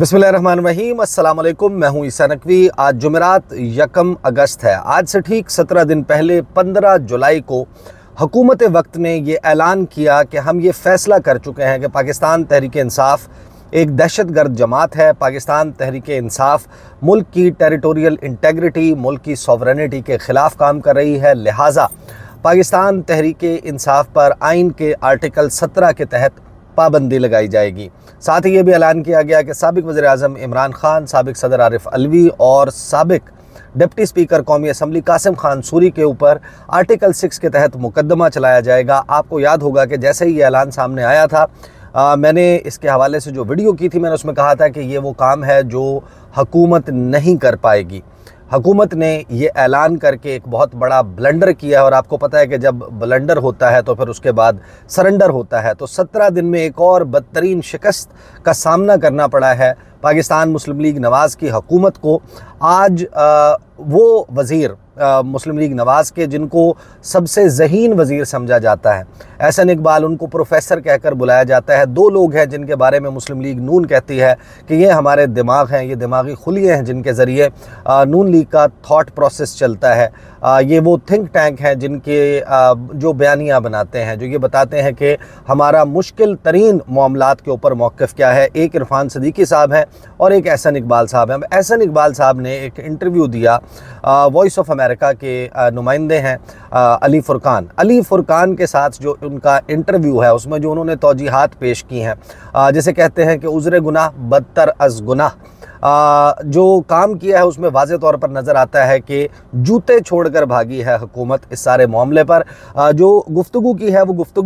बिसमीम अल्लाम मैं हूं ईसा नकवी आज जुमेरात यकम अगस्त है आज से ठीक सत्रह दिन पहले पंद्रह जुलाई को हकूमत वक्त ने यह ऐलान किया कि हम ये फ़ैसला कर चुके हैं कि पाकिस्तान तहरीक इंसाफ़ एक दहशत गर्द जमात है पाकिस्तान तहरीक इंसाफ मुल्क की टेरिटोरियल इंटेग्रिटी मुल्क की सॉवरनिटी के ख़िलाफ़ काम कर रही है लिहाजा पाकिस्तान तहरीक इंसाफ पर आइन के आर्टिकल सत्रह के तहत पाबंदी लगाई जाएगी साथ ही ये भी ऐलान किया गया कि सबक वजे अजम इमरान खान सबक सदर आरिफ अलवी और सबक डिप्टी स्पीकर कौमी असम्बली कासिम खान सूरी के ऊपर आर्टिकल सिक्स के तहत मुकदमा चलाया जाएगा आपको याद होगा कि जैसे ही ये ऐलान सामने आया था आ, मैंने इसके हवाले से जो वीडियो की थी मैंने उसमें कहा था कि ये वो काम है जो हकूमत नहीं कर पाएगी हुकूमत ने ये ऐलान करके एक बहुत बड़ा ब्लंडर किया और आपको पता है कि जब ब्लंडर होता है तो फिर उसके बाद सरेंडर होता है तो सत्रह दिन में एक और बदतरीन शिकस्त का सामना करना पड़ा है पाकिस्तान मुस्लिम लीग नवाज़ की हकूमत को आज आ, वो वज़ीर मुस्लिम लीग नवाज़ के जिनको सबसे जहीन वज़ीर समझा जाता है एहसन इकबाल उनको प्रोफेसर कहकर बुलाया जाता है दो लोग हैं जिनके बारे में मुस्लिम लीग नून कहती है कि ये हमारे दिमाग हैं ये दिमागी खुलिए हैं जिनके ज़रिए नून लीग का थाट प्रोसेस चलता है आ, ये वो थिंक टैंक हैं जिनके आ, जो बयानियाँ बनाते हैं जो ये बताते हैं कि हमारा मुश्किल तरीन मामला के ऊपर मौक़ क्या है एक इरफान सदीकी साहब हैं और एक एहसन इकबाल साहब हैं एहसन इकबाल साहब ने एक इंटरव्यू दिया वॉइस ऑफ अमेरिका के नुमाइंदे हैं अली फ़ुरक़ान अली फ़ुरक़ान के साथ जो उनका इंटरव्यू है उसमें जो उन्होंने तोजीहत पेश की हैं जैसे कहते हैं कि उज़र गुनाह बदतर अज़ गुनाह आ, जो काम किया है उसमें वाज तौर पर नज़र आता है कि जूते छोड़कर भागी है हुकूमत इस सारे मामले पर आ, जो गुफ्तु की है वो गुफ्तु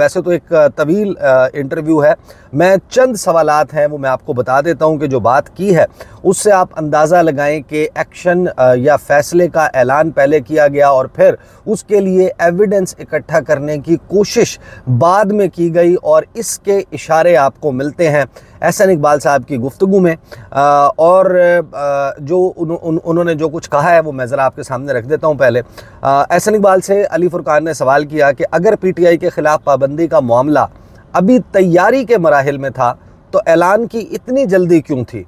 वैसे तो एक तवील इंटरव्यू है मैं चंद सवालात हैं वो मैं आपको बता देता हूँ कि जो बात की है उससे आप अंदाज़ा लगाएं कि एक्शन या फैसले का ऐलान पहले किया गया और फिर उसके लिए एविडेंस इकट्ठा करने की कोशिश बाद में की गई और इसके इशारे आपको मिलते हैं एहसन इकबाल साहब की गुफ्तु में आ, और आ, जो उन, उन, उन्होंने जो कुछ कहा है वो मैं ज़रा आपके सामने रख देता हूँ पहले एहसन इकबाल से अली फ़ुरकान ने सवाल किया कि अगर पी टी आई के ख़िलाफ़ पाबंदी का मामला अभी तैयारी के मराहल में था तो ऐलान की इतनी जल्दी क्यों थी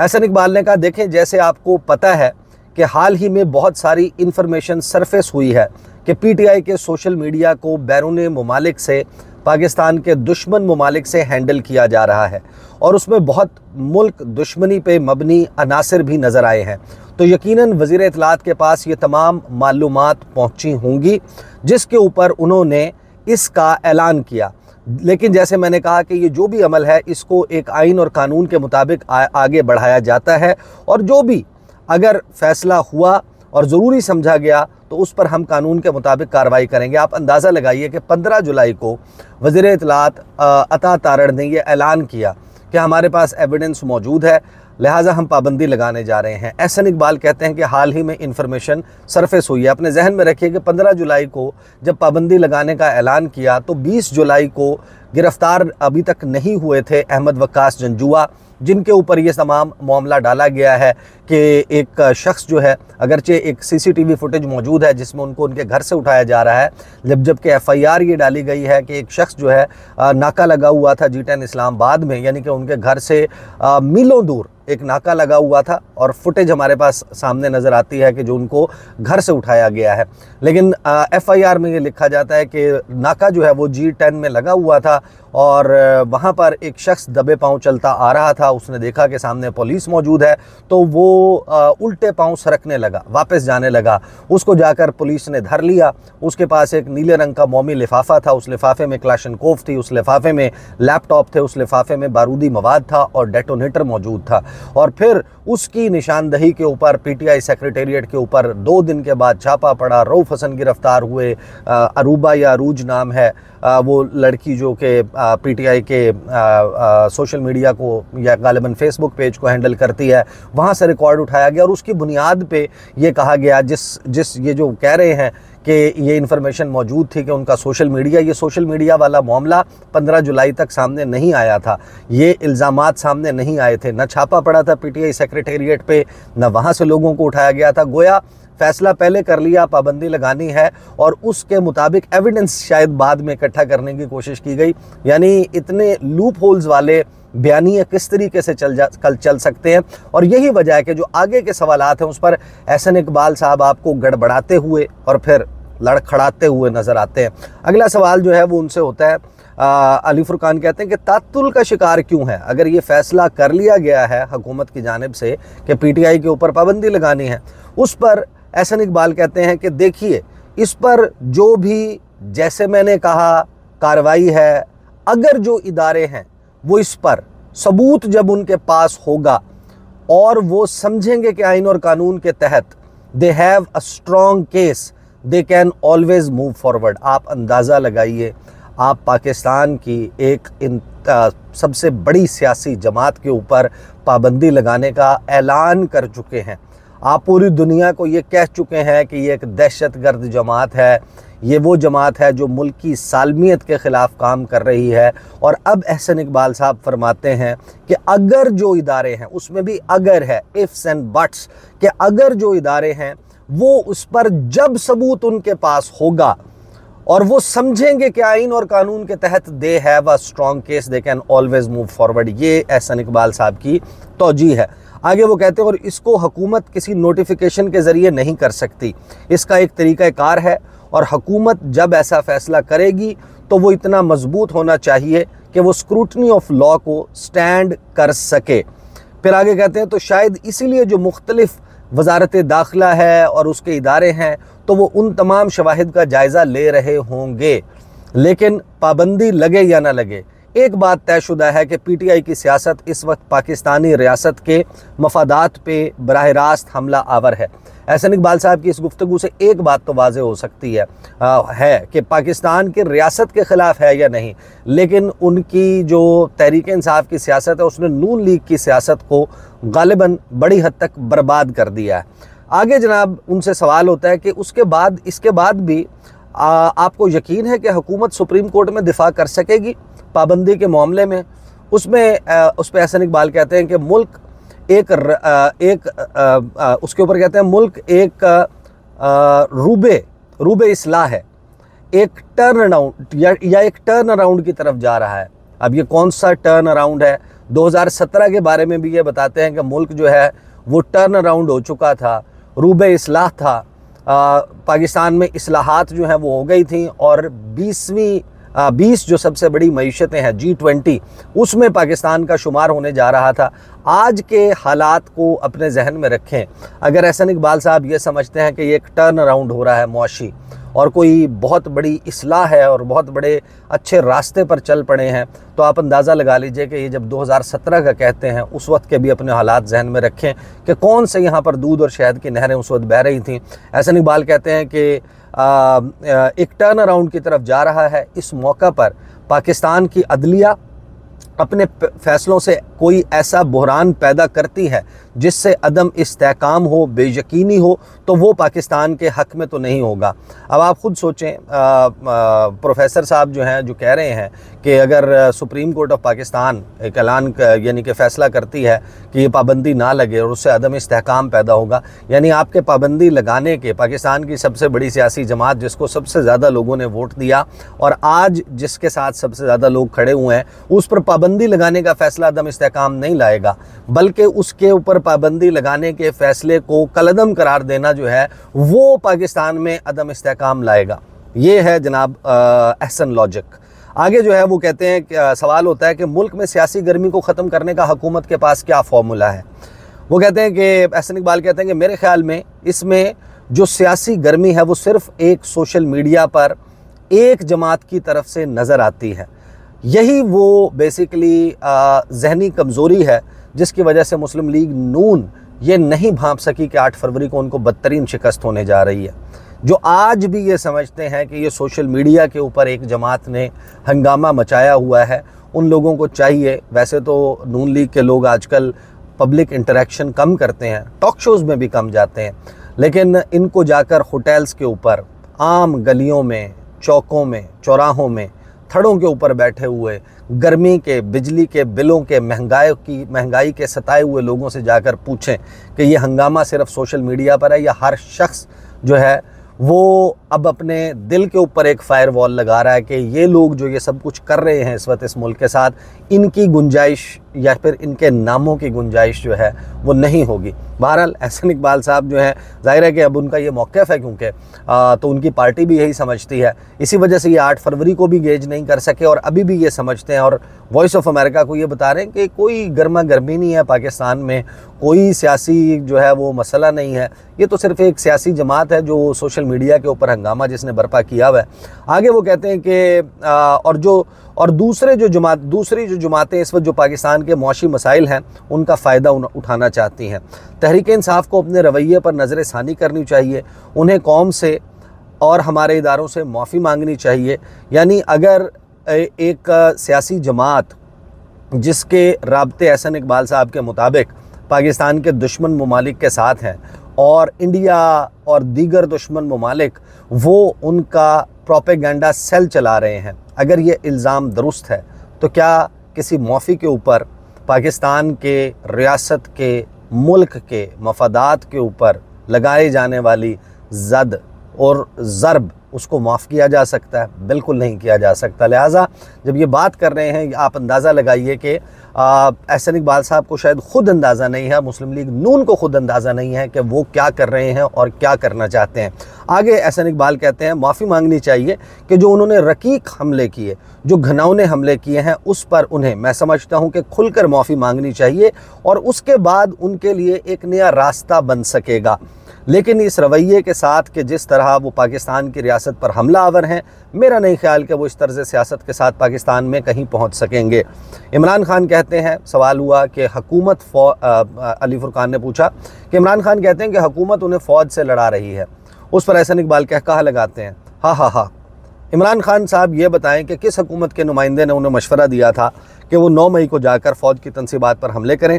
एहसन इकबाल ने कहा देखें जैसे आपको पता है कि हाल ही में बहुत सारी इन्फॉर्मेशन सरफेस हुई है कि पीटीआई के सोशल मीडिया को बैरून ममालिक से पाकिस्तान के दुश्मन ममालिक से हैंडल किया जा रहा है और उसमें बहुत मुल्क दुश्मनी पे मबनी अनासर भी नज़र आए हैं तो यकीनन वज़ी इतलात के पास ये तमाम मालूम पहुँची होंगी जिसके ऊपर उन्होंने इसका ऐलान किया लेकिन जैसे मैंने कहा कि ये जो भी अमल है इसको एक आइन और कानून के मुताबिक आगे बढ़ाया जाता है और जो भी अगर फैसला हुआ और ज़रूरी समझा गया तो उस पर हम कानून के मुताबिक कार्रवाई करेंगे आप अंदाज़ा लगाइए कि 15 जुलाई को वजीर इतलात अता तारण ने यह ऐलान किया कि हमारे पास एविडेंस मौजूद है लिहाजा हम पाबंदी लगाने जा रहे हैं एहसन इकबाल कहते हैं कि हाल ही में इन्फॉर्मेशन सरफेस हुई है अपने जहन में रखिए कि 15 जुलाई को जब पाबंदी लगाने का ऐलान किया तो 20 जुलाई को गिरफ्तार अभी तक नहीं हुए थे अहमद वक्स जंजुआ जिनके ऊपर ये तमाम मामला डाला गया है कि एक शख्स जो है अगरचे एक सीसीटीवी फुटेज मौजूद है जिसमें उनको उनके घर से उठाया जा रहा है जब जबकि एफआईआर ये डाली गई है कि एक शख्स जो है नाका लगा हुआ था जी टेन इस्लामाबाद में यानी कि उनके घर से मीलों दूर एक नाका लगा हुआ था और फुटेज हमारे पास सामने नज़र आती है कि जो उनको घर से उठाया गया है लेकिन एफआईआर में ये लिखा जाता है कि नाका जो है वो जी टेन में लगा हुआ था और वहाँ पर एक शख्स दबे पाँव चलता आ रहा था उसने देखा कि सामने पुलिस मौजूद है तो वो उल्टे पाँव सरकने लगा वापस जाने लगा उसको जाकर पुलिस ने धर लिया उसके पास एक नीले रंग का मोमी लिफाफा था उस लिफाफे में क्लाशनकोफ थी उस लिफाफे में लैपटॉप थे उस लिफाफे में बारूदी मवाद था और डेटोनेटर मौजूद था और फिर उसकी निशानदही के ऊपर पीटीआई सेक्रेटेरिएट के ऊपर दो दिन के बाद छापा पड़ा रऊफ हसन गिरफ्तार हुए अरूबा या अरूज नाम है आ, वो लड़की जो कि पीटीआई के, आ, आ, सोशल मीडिया को या गालिबा फेसबुक पेज को हैंडल करती है वहाँ से रिकॉर्ड उठाया गया और उसकी बुनियाद पर यह कहा गया जिस जिस ये जो कह रहे हैं कि ये इन्फॉर्मेशन मौजूद थी कि उनका सोशल मीडिया ये सोशल मीडिया वाला मामला 15 जुलाई तक सामने नहीं आया था ये इल्ज़ाम सामने नहीं आए थे ना छापा पड़ा था पीटीआई सेक्रेटेरिएट पे ना वहाँ से लोगों को उठाया गया था गोया फैसला पहले कर लिया पाबंदी लगानी है और उसके मुताबिक एविडेंस शायद बाद में इकट्ठा करने की कोशिश की गई यानी इतने लूप होल्स वाले बयानिया किस तरीके से चल जा कल चल सकते हैं और यही वजह है कि जो आगे के सवाल हैं उस पर एहसन इकबाल साहब आपको गड़बड़ाते हुए और फिर लड़खड़ाते हुए नज़र आते हैं अगला सवाल जो है वो उनसे होता है आ, अली फुरकान कहते हैं कि तातुल का शिकार क्यों है अगर ये फैसला कर लिया गया है हकूमत की जानब से कि पीटीआई के ऊपर पाबंदी लगानी है उस पर एहसन इकबाल कहते हैं कि देखिए इस पर जो भी जैसे मैंने कहा कार्रवाई है अगर जो इदारे हैं वो इस पर सबूत जब उनके पास होगा और वो समझेंगे कि आइन और कानून के तहत they have a strong case they can always move forward आप अंदाज़ा लगाइए आप पाकिस्तान की एक इन सबसे बड़ी सियासी जमात के ऊपर पाबंदी लगाने का ऐलान कर चुके हैं आप पूरी दुनिया को ये कह चुके हैं कि ये एक दहशत गर्द जमात है ये वो जमात है जो मुल्क की सालमियत के ख़िलाफ़ काम कर रही है और अब अहसन इकबाल साहब फरमाते हैं कि अगर जो इदारे हैं उसमें भी अगर है इफ़्स एंड बट्स कि अगर जो इदारे हैं वो उस पर जब सबूत उनके पास होगा और वो समझेंगे कि आइन और कानून के तहत they have a strong case they can always move forward ये एहसन इकबाल साहब की तोजी है आगे वो कहते हैं और इसको हुकूमत किसी नोटिफिकेशन के ज़रिए नहीं कर सकती इसका एक तरीक़ाकार है और हकूमत जब ऐसा फ़ैसला करेगी तो वो इतना मजबूत होना चाहिए कि वो स्क्रूटनी ऑफ लॉ को स्टैंड कर सके फिर आगे कहते हैं तो शायद इसीलिए जो मुख्तलिफ़ वजारत दाखिला है और उसके इदारे हैं तो वो उन तमाम शवाहद का जायज़ा ले रहे होंगे लेकिन पाबंदी लगे या ना लगे एक बात तयशुदा है कि पीटीआई की सियासत इस वक्त पाकिस्तानी रियासत के मफादात पे बरह रास्त हमला आवर है एहसन इकबाल साहब की इस गुफ्तु से एक बात तो वाज हो सकती है आ, है कि पाकिस्तान की रियासत के ख़िलाफ़ है या नहीं लेकिन उनकी जो तहरीक इंसाफ की सियासत है उसने नून लीग की सियासत को गालिबा बड़ी हद तक बर्बाद कर दिया है आगे जनाब उनसे सवाल होता है कि उसके बाद इसके बाद भी आ, आपको यकीन है कि हुकूमत सुप्रीम कोर्ट में दिफा कर सकेगी पाबंदी के मामले में उसमें उस पर एहसन इकबाल कहते हैं कि मुल्क एक एक उसके ऊपर कहते हैं मुल्क एक रूबे रूबे असलाह है एक टर्न अराउंड या, या एक टर्न अराउंड की तरफ जा रहा है अब ये कौन सा टर्न अराउंड है 2017 के बारे में भी ये बताते हैं कि मुल्क जो है वो टर्न अराउंड हो चुका था रूब असलाह था आ, पाकिस्तान में असलाहत जो हैं वो हो गई थी और बीसवीं बीस जो सबसे बड़ी मीशतें हैं जी ट्वेंटी उसमें पाकिस्तान का शुमार होने जा रहा था आज के हालात को अपने जहन में रखें अगर एहसन इकबाल साहब ये समझते हैं कि ये एक टर्न अराउंड हो रहा है मुशी और कोई बहुत बड़ी असलाह है और बहुत बड़े अच्छे रास्ते पर चल पड़े हैं तो आप अंदाज़ा लगा लीजिए कि ये जब 2017 का कहते हैं उस वक्त के भी अपने हालात जहन में रखें कि कौन से यहाँ पर दूध और शहद की नहरें उस वक्त बह रही थीं ऐसा इकबाल कहते हैं कि एक टर्न अराउंड की तरफ जा रहा है इस मौका पर पाकिस्तान की अदलिया अपने फैसलों से कोई ऐसा बहरान पैदा करती है जिससे अदम इस्तेकाम हो बेयकीनी हो तो वो पाकिस्तान के हक़ में तो नहीं होगा अब आप ख़ुद सोचें आ, आ, प्रोफेसर साहब जो हैं जो कह रहे हैं कि अगर सुप्रीम कोर्ट ऑफ पाकिस्तान एक ऐलान यानी कि फ़ैसला करती है कि ये पाबंदी ना लगे और उससे अदम इसकाम पैदा होगा यानी आपके पाबंदी लगाने के पाकिस्तान की सबसे बड़ी सियासी जमात जिसको सबसे ज़्यादा लोगों ने वोट दिया और आज जिसके साथ सबसे ज़्यादा लोग खड़े हुए हैं उस पर पाबंदी लगाने का फ़ैसला अदम इसकाम नहीं लाएगा बल्कि उसके ऊपर पाबंदी लगाने के फैसले को कलदम करार देना जो है वो पाकिस्तान में अदम इसकाम लाएगा ये है जनाब एहसन लॉजिक आगे जो है वो कहते हैं सवाल होता है कि मुल्क में सियासी गर्मी को ख़त्म करने का हुकूमत के पास क्या फार्मूला है वो कहते हैं कि एहसन इकबाल कहते हैं कि मेरे ख्याल में इसमें जो सियासी गर्मी है वो सिर्फ एक सोशल मीडिया पर एक जमात की तरफ से नज़र आती है यही वो बेसिकली जहनी कमज़ोरी है जिसकी वजह से मुस्लिम लीग नून ये नहीं भाप सकी कि 8 फरवरी को उनको बदतरीन शिकस्त होने जा रही है जो आज भी ये समझते हैं कि ये सोशल मीडिया के ऊपर एक जमात ने हंगामा मचाया हुआ है उन लोगों को चाहिए वैसे तो नून लीग के लोग आजकल पब्लिक इंटरेक्शन कम करते हैं टॉक शोज़ में भी कम जाते हैं लेकिन इनको जाकर होटल्स के ऊपर आम गलियों में चौकों में चौराहों में थड़ों के ऊपर बैठे हुए गर्मी के बिजली के बिलों के महंगाई की महंगाई के सताए हुए लोगों से जाकर पूछें कि ये हंगामा सिर्फ सोशल मीडिया पर है या हर शख्स जो है वो अब अपने दिल के ऊपर एक फायर वॉल लगा रहा है कि ये लोग जो ये सब कुछ कर रहे हैं इस वक्त इस मुल्क के साथ इनकी गुंजाइश या फिर इनके नामों की गुंजाइश जो है वो नहीं होगी बहरहाल एहसन इकबाल साहब जो है जाहिर है कि अब उनका ये मौक़ है क्योंकि तो उनकी पार्टी भी यही समझती है इसी वजह से ये आठ फरवरी को भी गेज नहीं कर सके और अभी भी ये समझते हैं और वॉइस ऑफ अमेरिका को ये बता रहे हैं कि कोई गर्मा गर्मी नहीं है पाकिस्तान में कोई सियासी जो है वो मसला नहीं है ये तो सिर्फ एक सियासी जमात है जो सोशल मीडिया के ऊपर हंगामा जिसने बर्पा किया हुआ है आगे वो कहते हैं कि और जो और दूसरे जो जमात दूसरी जो जमातें इस वक्त जो पाकिस्तान के मुशी मसाइल हैं उनका फ़ायदा उठाना चाहती हैं तहरीक इंसाफ को अपने रवैये पर नज़र षानी करनी चाहिए उन्हें कौम से और हमारे इदारों से माफ़ी मांगनी चाहिए यानी अगर एक सियासी जमात जिसके रबते एहसन इकबाल साहब के मुताबिक पाकिस्तान के दुश्मन ममालिक के साथ हैं और इंडिया और दीगर दुश्मन ममालिक वो उनका प्रोपेगेंडा सेल चला रहे हैं अगर ये इल्ज़ाम दुरुस्त है तो क्या किसी मौफी के ऊपर पाकिस्तान के रियासत के मुल्क के मफादात के ऊपर लगाए जाने वाली जद और ज़रब उसको माफ़ किया जा सकता है बिल्कुल नहीं किया जा सकता लिहाजा जब ये बात कर रहे हैं आप अंदाज़ा लगाइए कि एहसन इकबाल साहब को शायद ख़ुद अंदाज़ा नहीं है मुस्लिम लीग नून को ख़ुद अंदाज़ा नहीं है कि वो क्या कर रहे हैं और क्या करना चाहते हैं आगे एहसन इकबाल कहते हैं माफ़ी मांगनी चाहिए कि जो उन्होंने रकीक हमले किए जो घनौने हमले किए हैं उस पर उन्हें मैं समझता हूँ कि खुलकर माफ़ी मांगनी चाहिए और उसके बाद उनके लिए एक नया रास्ता बन सकेगा लेकिन इस रवैये के साथ कि जिस तरह वो पाकिस्तान की रियासत पर हमला आवर हैं मेरा नहीं ख्याल कि वो इस तर्ज सियासत के साथ पाकिस्तान में कहीं पहुंच सकेंगे इमरान खान कहते हैं सवाल हुआ कि हकूमत अली फुरकान ने पूछा कि इमरान खान कहते हैं कि हकूमत उन्हें फ़ौज से लड़ा रही है उस पर ऐसा इकबाल कह कहा लगाते हैं हाँ हाँ हाँ इमरान खान साहब ये बताएं कि किस हकूमत के नुमाइंदे ने उन्हें मशवरा दिया था कि वो 9 मई को जाकर फ़ौज की तनसीबात पर हमले करें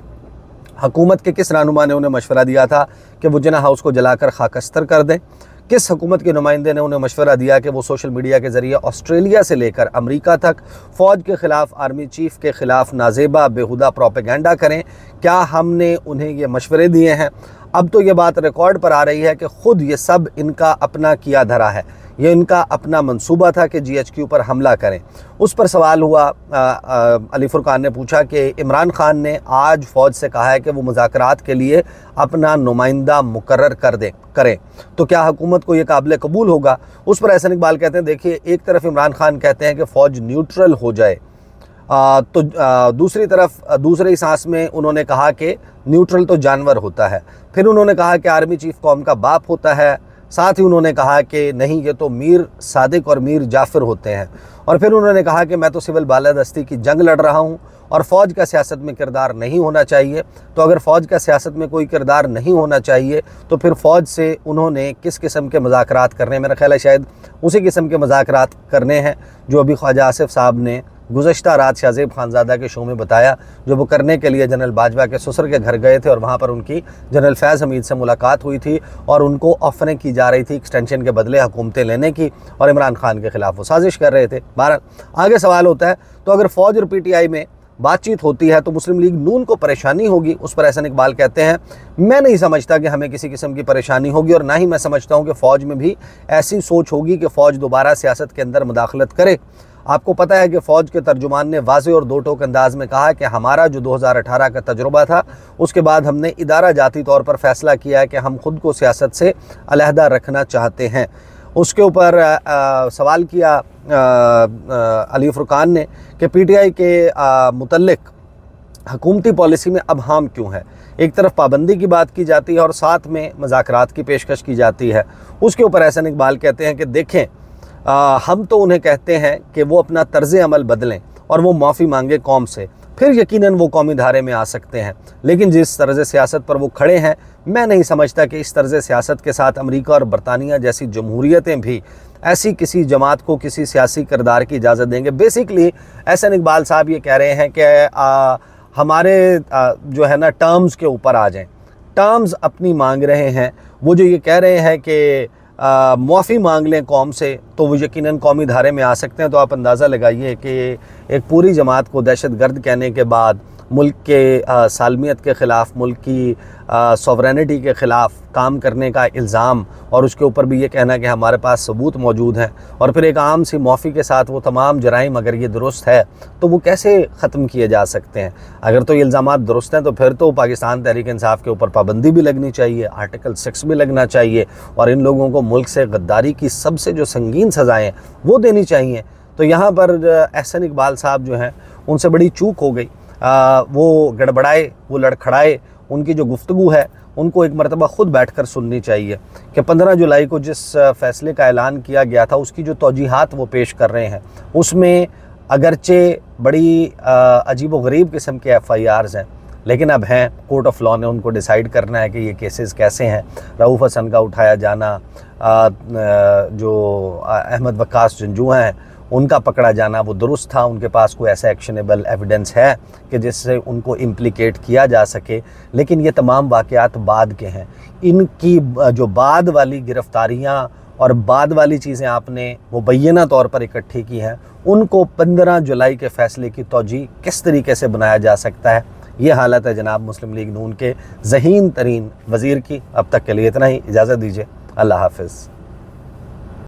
हकूमत के किस रहनुमा ने उन्हें मशवरा दिया था कि वो जना हाउस को जलाकर खाकस्तर कर दें किस हकूमत के नुमाइंदे ने उन्हें मशवरा दिया कि वो सोशल मीडिया के ज़रिए ऑस्ट्रेलिया से लेकर अमरीका तक फ़ौज के ख़िलाफ़ आर्मी चीफ़ के ख़िलाफ़ नाजेबा बेहुदा प्रोपेगेंडा करें क्या हमने उन्हें ये मशवरे दिए हैं अब तो ये बात रिकॉर्ड पर आ रही है कि ख़ुद ये सब इनका अपना किया धरा है ये इनका अपना मंसूबा था कि जीएचक्यू पर हमला करें उस पर सवाल हुआ अली फुरकान ने पूछा कि इमरान खान ने आज फ़ौज से कहा है कि वो मुजाकर के लिए अपना नुमाइंदा मुकर कर दें करें तो क्या हुकूमत को ये काबिल कबूल होगा उस पर ऐसा इकबाल कहते हैं देखिए एक तरफ इमरान खान कहते हैं कि फ़ौज न्यूट्रल हो जाए आ, तो आ, दूसरी तरफ दूसरे ही सांस में उन्होंने कहा कि न्यूट्रल तो जानवर होता है फिर उन्होंने कहा कि आर्मी चीफ कौम का बाप होता है साथ ही उन्होंने कहा कि नहीं ये तो मीर सादिक और मीर जाफिर होते हैं और फिर उन्होंने कहा कि मैं तो सिविल बालादस्ती की जंग लड़ रहा हूँ और फ़ौज का सियासत में किरदार नहीं होना चाहिए तो अगर फ़ौज का सियासत में कोई किरदार नहीं होना चाहिए तो फिर फ़ौज से उन्होंने किस किस्म के मजाक करने मेरा ख्याल है शायद उसी किस्म के मजाक करने हैं जो अभी ख्वाजा आसिफ साहब ने गुजशत रात शाहजेब खानजादा के शो में बताया जो वो करने के लिए जनरल बाजवा के ससुर के घर गए थे और वहाँ पर उनकी जनरल फैज़ हमीद से मुलाकात हुई थी और उनको ऑफरें की जा रही थी एक्सटेंशन के बदले हुकूमतें लेने की और इमरान खान के खिलाफ वो साजिश कर रहे थे बहर आगे सवाल होता है तो अगर फ़ौज और पी टी आई में बातचीत होती है तो मुस्लिम लीग नून को परेशानी होगी उस पर एहसन इकबाल कहते हैं मैं नहीं समझता कि हमें किसी किस्म की परेशानी होगी और ना ही मैं समझता हूँ कि फ़ौज में भी ऐसी सोच होगी कि फ़ौज दोबारा सियासत के अंदर मुदाखलत करे आपको पता है कि फ़ौज के तर्जुमान ने वाजे और दो टोक अंदाज में कहा कि हमारा जो 2018 का तजुर्बा था उसके बाद हमने इदारा जाती तौर पर फ़ैसला किया है कि हम खुद को सियासत से अलहदा रखना चाहते हैं उसके ऊपर सवाल किया अली फ़ुरक़ान ने कि पीटीआई के मुतलक हकूमती पॉलिसी में अब हम क्यों है एक तरफ पाबंदी की बात की जाती है और साथ में मजाक की पेशकश की जाती है उसके ऊपर एहसन इकबाल कहते हैं कि देखें आ, हम तो उन्हें कहते हैं कि वो अपना तर्ज अमल बदलें और वो माफ़ी मांगे कौम से फिर यकीनन वो कौमी धारे में आ सकते हैं लेकिन जिस तर्ज सियासत पर वो खड़े हैं मैं नहीं समझता कि इस तर्ज सियासत के साथ अमरीका और बरतानिया जैसी जमहूरीतें भी ऐसी किसी जमात को किसी सियासी करदार की इजाज़त देंगे बेसिकली एन इकबाल साहब ये कह रहे हैं कि आ, हमारे आ, जो है ना टर्म्स के ऊपर आ जाएँ टर्म्स अपनी मांग रहे हैं वो जो ये कह रहे हैं कि मुआफ़ी मांग लें कौम से तो वो यकीन कौमी धारे में आ सकते हैं तो आप अंदाज़ा लगाइए कि एक पूरी जमात को दहशत गर्द कहने के बाद मुल्क के सालमियत के ख़िलाफ़ मुल्क की सॉवरेनिटी के ख़िलाफ़ काम करने का इल्ज़ाम और उसके ऊपर भी ये कहना कि हमारे पास सबूत मौजूद हैं और फिर एक आम सी माफ़ी के साथ वो तमाम जराइम अगर ये दुरुस्त है तो वो कैसे ख़त्म किए जा सकते हैं अगर तो ये इल्ज़ाम दुरुस्त हैं तो फिर तो पाकिस्तान तहरीक इंसाफ के ऊपर पाबंदी भी लगनी चाहिए आर्टिकल सिक्स भी लगना चाहिए और इन लोगों को मुल्क से गद्दारी की सबसे जो संगीन सज़ाएँ वो देनी चाहिए तो यहाँ पर एहसन इकबाल साहब जो हैं उनसे बड़ी चूक हो गई आ, वो गड़बड़ाए वो लड़खड़ाए उनकी जो गुफ्तु है उनको एक मरतबा ख़ुद बैठ कर सुननी चाहिए कि पंद्रह जुलाई को जिस फ़ैसले का ऐलान किया गया था उसकी जो तोजीहत वो पेश कर रहे हैं उसमें अगरचे बड़ी अजीब व गरीब किस्म के एफ़ आई आर्स हैं लेकिन अब हैं कोर्ट ऑफ लॉ ने उनको डिसाइड करना है कि ये केसेस कैसे हैं रऊफ़ हसन का उठाया जाना आ, जो अहमद वक्स जंजुआ हैं उनका पकड़ा जाना वो दुरुस्त था उनके पास कोई ऐसा एक्शनेबल एविडेंस है कि जिससे उनको इम्प्लिकेट किया जा सके लेकिन ये तमाम वाक़ात बाद के हैं इनकी जो बाद वाली गिरफ़्तारियाँ और बाद वाली चीज़ें आपने मुबैना तौर पर इकट्ठी की हैं उनको 15 जुलाई के फ़ैसले की तोजी किस तरीके से बनाया जा सकता है ये हालत है जनाब मुस्लिम लीग नून के जहीन तरीन वज़ीर की अब तक के लिए इतना ही इजाज़त दीजिए अल्लाह हाफिज़